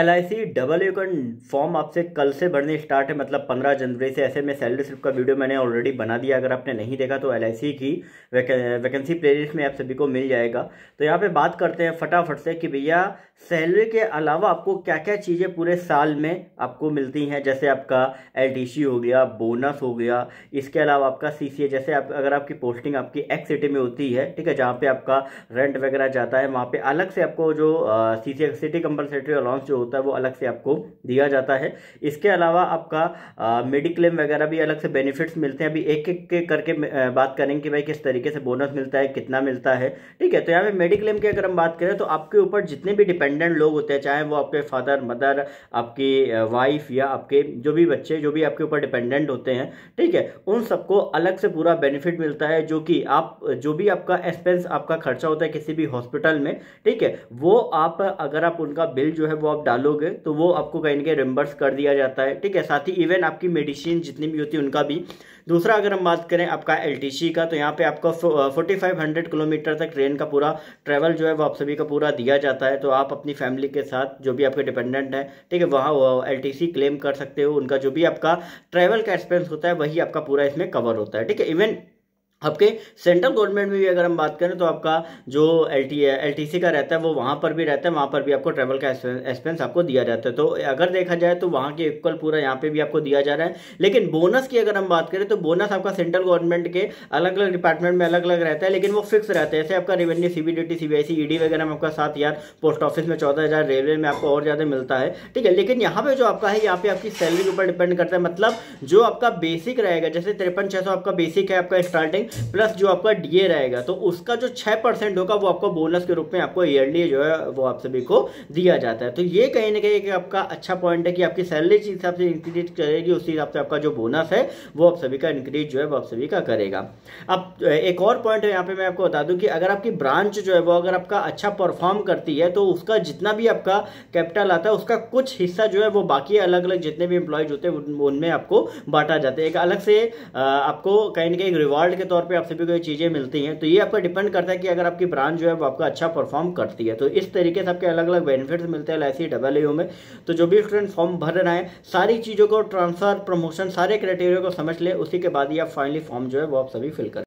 L I C double U कन form आपसे कल से भरने स्टार्ट है मतलब पंद्रह जनवरी से ऐसे में सैलरी स्लिप का वीडियो मैंने ऑलरेडी बना दिया अगर आपने नहीं देखा तो एल आई सी की वैकेंसी प्लेलिस्ट में आप सभी को मिल जाएगा तो यहाँ पे बात करते हैं फटाफट से कि भैया सैलरी के अलावा आपको क्या क्या चीज़ें पूरे साल में आपको मिलती हैं जैसे आपका एल टी सी हो गया बोनस हो गया इसके अलावा आपका सी सी ए जैसे आप अगर आपकी पोस्टिंग आपकी एक्स सिटी में होती है ठीक है जहाँ पर आपका रेंट वगैरह जाता है वहाँ पर अलग से आपको जो C C X city compulsory allowance जो होता है वो अलग से आपको दिया जाता है इसके अलावा आपका मेडिक्लेम वगैरह भी अलग से बेनिफिट्स मिलते हैं अभी एक एक करके बात करेंगे कि भाई किस तरीके से बोनस मिलता है कितना मिलता है ठीक है तो यहाँ पे मेडिक्लेम की अगर हम बात करें तो आपके ऊपर जितने भी डिपेंडेंट लोग होते हैं चाहे वो आपके फादर मदर आपकी वाइफ या आपके जो भी बच्चे जो भी आपके ऊपर डिपेंडेंट होते हैं ठीक है उन सबको अलग से पूरा बेनिफिट मिलता है जो कि आप जो भी आपका एक्सपेंस आपका खर्चा होता है किसी भी हॉस्पिटल में ठीक है वो आप अगर आप उनका बिल जो है वो आप डालोगे तो वो आपको कहीं के रिम्बर्स कर दिया जाता है ठीक है साथ ही इवन आपकी मेडिसिन जितनी भी होती है उनका भी दूसरा अगर हम बात करें आपका एलटीसी का तो यहाँ पे आपका फोर्टी फाइव हंड्रेड किलोमीटर तक ट्रेन का पूरा ट्रेवल जो है वो आप सभी का पूरा दिया जाता है तो आप अपनी फैमिली के साथ जो भी आपके डिपेंडेंट है ठीक है वहाँ एलटीसी क्लेम कर सकते हो उनका जो भी आपका ट्रैवल का एक्सपेंस होता है वही आपका पूरा इसमें कवर होता है ठीक है इवन आपके सेंट्रल गवर्नमेंट में भी अगर हम बात करें तो आपका जो L T L T C का रहता है वो वहाँ पर भी रहता है वहाँ पर भी आपको ट्रैवल का एक्सपेंस आपको दिया जाता है तो अगर देखा जाए तो वहाँ के इक्वल पूरा यहाँ पे भी आपको दिया जा रहा है लेकिन बोनस की अगर हम बात करें तो बोनस आपका सेंट्रल गवर्नमेंट के अलग अलग डिपार्टमेंट में अलग अलग रहता है लेकिन वो फिक्स रहता है जैसे आपका revenue C B D T C B I C E D वगैरह में आपका सात हज़ार पोस्ट ऑफिस में चौदह हज़ार रेलवे में आपको और ज़्यादा मिलता है ठीक है लेकिन यहाँ पर जो आपका है यहाँ पर आपकी सैलरी के ऊपर डिपेंड करता है मतलब जो आपका बेसिक रहेगा जैसे तिरपन छः सौ आपका बेसिक है आपका स्टार्टिंग प्लस जो आपका डीए रहेगा तो उसका जो छह परसेंट होगा वो आपको बोनस के रूप में आपको ईयरली जो है वो आप सभी को दिया जाता है तो ये कहीं ना कहीं आपका अच्छा पॉइंट है कि आपकी सैलरी जिस हिसाब से इंक्रीज करेगी उसी हिसाब से आपका जो बोनस है वो आप सभी का इंक्रीज जो है वो आप सभी का करेगा अब एक और पॉइंट है यहाँ पे मैं आपको बता दूँ कि अगर आपकी ब्रांच जो है वो अगर आपका अच्छा परफॉर्म करती है तो उसका जितना भी आपका कैपिटल आता है उसका कुछ हिस्सा जो है वो बाकी अलग अलग जितने भी एम्प्लॉयज होते हैं उनमें आपको बांटा जाता है एक अलग से आपको कहीं ना कहीं रिवॉर्ड के तौर तौर पे आप सभी को ये चीज़ें मिलती हैं तो ये आपका डिपेंड करता है कि अगर आपकी ब्रांच जो है वो आपका अच्छा परफॉर्म करती है तो इस तरीके से आपके अलग अलग बेनिफिट्स मिलते हैं एल आई डबल यू में तो जो भी स्टूडेंट फॉर्म भर रहे हैं सारी चीज़ों को ट्रांसफर प्रमोशन सारे क्राइटेरिया को समझ ले उसी के बाद ही आप फाइनली फॉर्म जो है वो आप सभी फिल कर